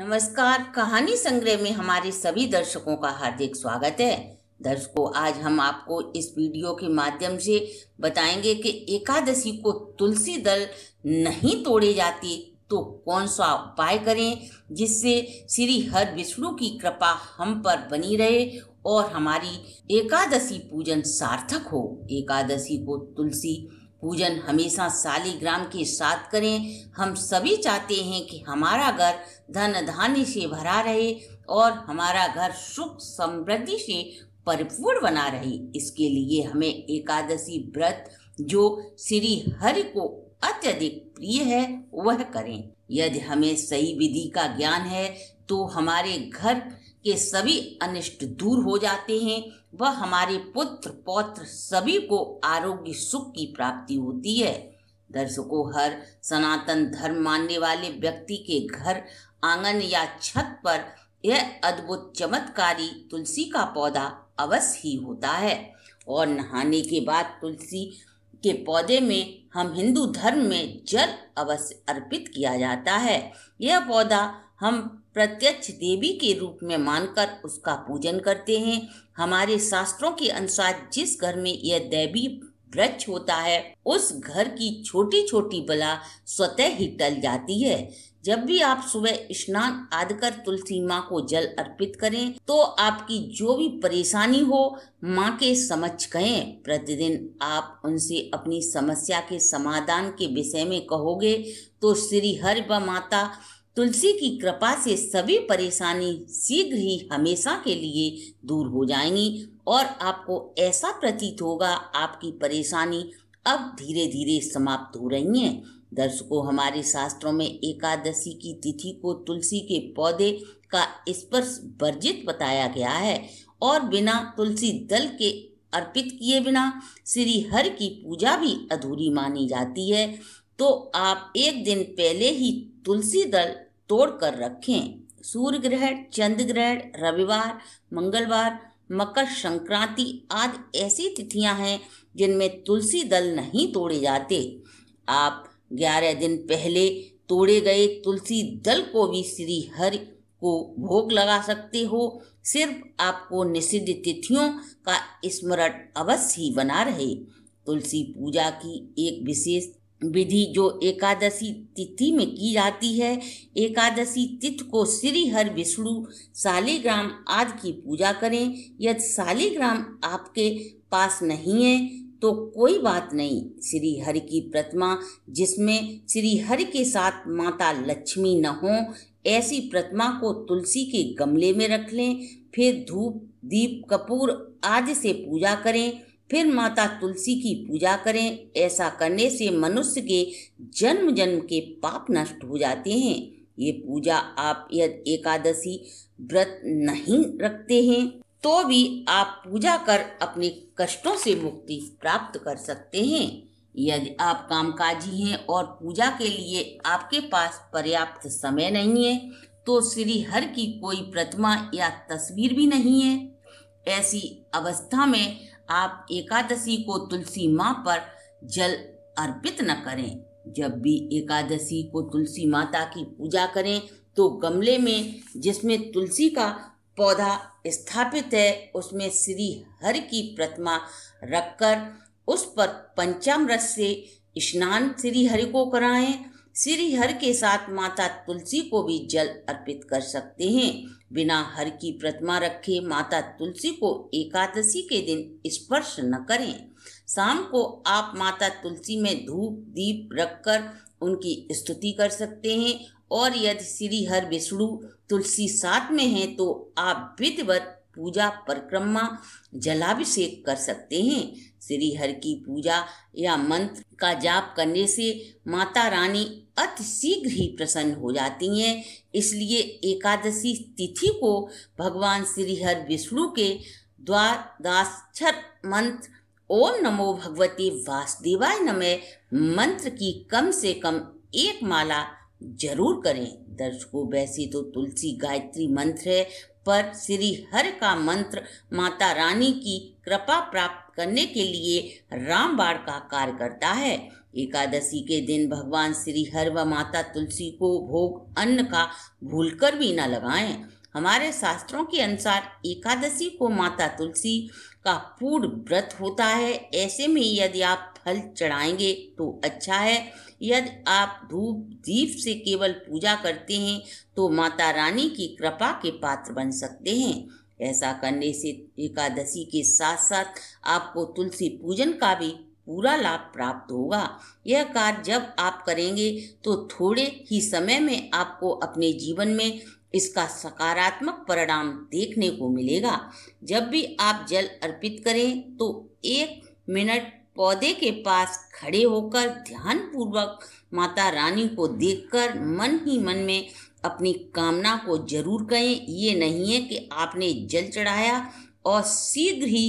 नमस्कार कहानी संग्रह में हमारे सभी दर्शकों का हार्दिक स्वागत है दर्शकों आज हम आपको इस वीडियो के माध्यम से बताएंगे कि एकादशी को तुलसी दल नहीं तोड़े जाती तो कौन सा उपाय करें जिससे श्री हर विष्णु की कृपा हम पर बनी रहे और हमारी एकादशी पूजन सार्थक हो एकादशी को तुलसी पूजन हमेशा सालीग्राम के साथ करें हम सभी चाहते हैं कि हमारा घर धन धान्य से भरा रहे और हमारा घर सुख समृद्धि से परिपूर्ण बना रहे इसके लिए हमें एकादशी व्रत जो श्री हरि को अत्यधिक प्रिय है वह करें यदि हमें सही विधि का ज्ञान है तो हमारे घर के सभी अनिष्ट दूर हो जाते हैं वह हमारे पुत्र पौत्र सभी को आरोग्य सुख की प्राप्ति होती है दर्शकों हर सनातन धर्म मानने वाले व्यक्ति के घर आंगन या छत पर यह अद्भुत चमत्कारी तुलसी का पौधा अवश्य ही होता है और नहाने के बाद तुलसी के पौधे में हम हिंदू धर्म में जल अवश्य अर्पित किया जाता है यह पौधा हम प्रत्यक्ष देवी के रूप में मानकर उसका पूजन करते हैं हमारे शास्त्रों के अनुसार जिस घर में यह देवी वृक्ष होता है उस घर की छोटी छोटी बला स्वतः ही टल जाती है जब भी आप सुबह स्नान आदि कर तुलसी माँ को जल अर्पित करें तो आपकी जो भी परेशानी हो माँ के समझ कहें प्रतिदिन आप उनसे अपनी समस्या के समाधान के विषय में कहोगे तो श्री हर व माता तुलसी की कृपा से सभी परेशानी शीघ्र ही हमेशा के लिए दूर हो जाएंगी और आपको ऐसा प्रतीत होगा आपकी परेशानी अब धीरे धीरे समाप्त हो रही है दर्शकों हमारे शास्त्रों में एकादशी की तिथि को तुलसी के पौधे का स्पर्श वर्जित बताया गया है और बिना तुलसी दल के अर्पित किए बिना श्री हर की पूजा भी अधूरी मानी जाती है तो आप एक दिन पहले ही तुलसी दल तोड़ कर रखें सूर्य ग्रहण चंद्र ग्रहण रविवार मंगलवार मकर संक्रांति आदि ऐसी तिथियां हैं जिनमें तुलसी दल नहीं तोड़े जाते आप ग्यारह दिन पहले तोड़े गए तुलसी दल को भी श्री हरि को भोग लगा सकते हो सिर्फ आपको निषिद्ध तिथियों का स्मरण अवश्य ही बना रहे तुलसी पूजा की एक विशेष विधि जो एकादशी तिथि में की जाती है एकादशी तिथि को श्री हर विष्णु शालीग्राम आदि की पूजा करें यदि शालीग्राम आपके पास नहीं है तो कोई बात नहीं श्री हरि की प्रतिमा जिसमें श्री हरि के साथ माता लक्ष्मी न हो ऐसी प्रतिमा को तुलसी के गमले में रख लें फिर धूप दीप कपूर आदि से पूजा करें फिर माता तुलसी की पूजा करें ऐसा करने से मनुष्य के जन्म जन्म के पाप नष्ट हो जाते हैं ये पूजा आप यद एकादशी व्रत नहीं रखते हैं तो भी आप पूजा कर अपने कष्टों से मुक्ति प्राप्त कर सकते हैं यदि आप कामकाजी हैं और पूजा के लिए आपके पास पर्याप्त समय नहीं है तो श्री हर की कोई प्रतिमा या तस्वीर भी नहीं है ऐसी अवस्था में आप एकादशी को तुलसी माँ पर जल अर्पित न करें जब भी एकादशी को तुलसी माता की पूजा करें तो गमले में जिसमें तुलसी का पौधा स्थापित है उसमें श्री हरि की प्रतिमा रखकर उस पर पंचामृत से स्नान श्री हरि को कराएं श्री हरि के साथ माता तुलसी को भी जल अर्पित कर सकते हैं बिना हर की प्रतिमा रखे माता तुलसी को एकादशी के दिन स्पर्श न करें शाम को आप माता तुलसी में धूप दीप रखकर उनकी स्तुति कर सकते हैं और यदि श्री हर विष्णु तुलसी साथ में हैं तो आप विधिवत पूजा परिक्रमा जलाभिषेक कर सकते हैं श्री हर की पूजा या मंत्र का जाप करने से माता रानी अति शीघ्र ही प्रसन्न हो जाती हैं इसलिए एकादशी तिथि को भगवान श्री हर विष्णु के द्वादाक्षर मंत्र ओम नमो भगवती वासुदेवाय नमः मंत्र की कम से कम एक माला जरूर करें दर्शकों वैसे तो तुलसी गायत्री मंत्र है पर श्री हर का मंत्र माता रानी की कृपा प्राप्त करने के लिए रामबाड़ का कार्य करता है एकादशी के दिन भगवान श्री हर व माता तुलसी को भोग अन्न का भूलकर भी न लगाएं हमारे शास्त्रों के अनुसार एकादशी को माता तुलसी का पूर्ण व्रत होता है ऐसे में यदि आप फल चढ़ाएंगे तो अच्छा है यदि आप धूप दीप से केवल पूजा करते हैं तो माता रानी की कृपा के पात्र बन सकते हैं ऐसा करने से एकादशी के साथ साथ आपको तुलसी पूजन का भी पूरा लाभ प्राप्त होगा यह कार्य जब आप करेंगे तो थोड़े ही समय में आपको अपने जीवन में इसका सकारात्मक परिणाम देखने को मिलेगा जब भी आप जल अर्पित करें तो एक मिनट पौधे के पास खड़े होकर ध्यान पूर्वक माता रानी को देखकर मन ही मन में अपनी कामना को जरूर कहें ये नहीं है कि आपने जल चढ़ाया और शीघ्र ही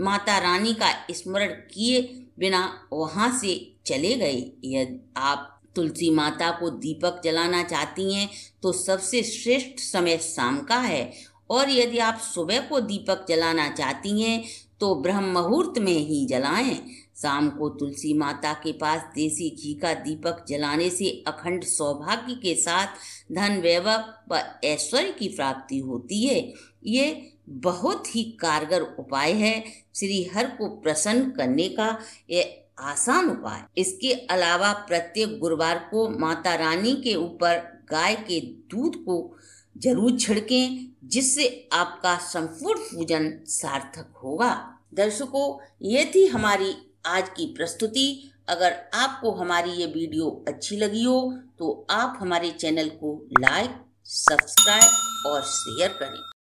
माता रानी का स्मरण किए बिना वहाँ से चले गए यदि आप तुलसी माता को दीपक जलाना चाहती हैं तो सबसे श्रेष्ठ समय शाम का है और यदि आप सुबह को दीपक जलाना चाहती हैं तो ब्रह्म मुहूर्त में ही जलाएं शाम को तुलसी माता के पास देसी घी का दीपक जलाने से अखंड सौभाग्य के साथ धन वैभव व ऐश्वर्य की प्राप्ति होती है ये बहुत ही कारगर उपाय है श्री हर को प्रसन्न करने का यह आसान उपाय इसके अलावा प्रत्येक गुरुवार को माता रानी के ऊपर गाय के दूध को जरूर छिड़कें जिससे आपका संपूर्ण पूजन सार्थक होगा दर्शकों ये थी हमारी आज की प्रस्तुति अगर आपको हमारी ये वीडियो अच्छी लगी हो तो आप हमारे चैनल को लाइक सब्सक्राइब और शेयर करें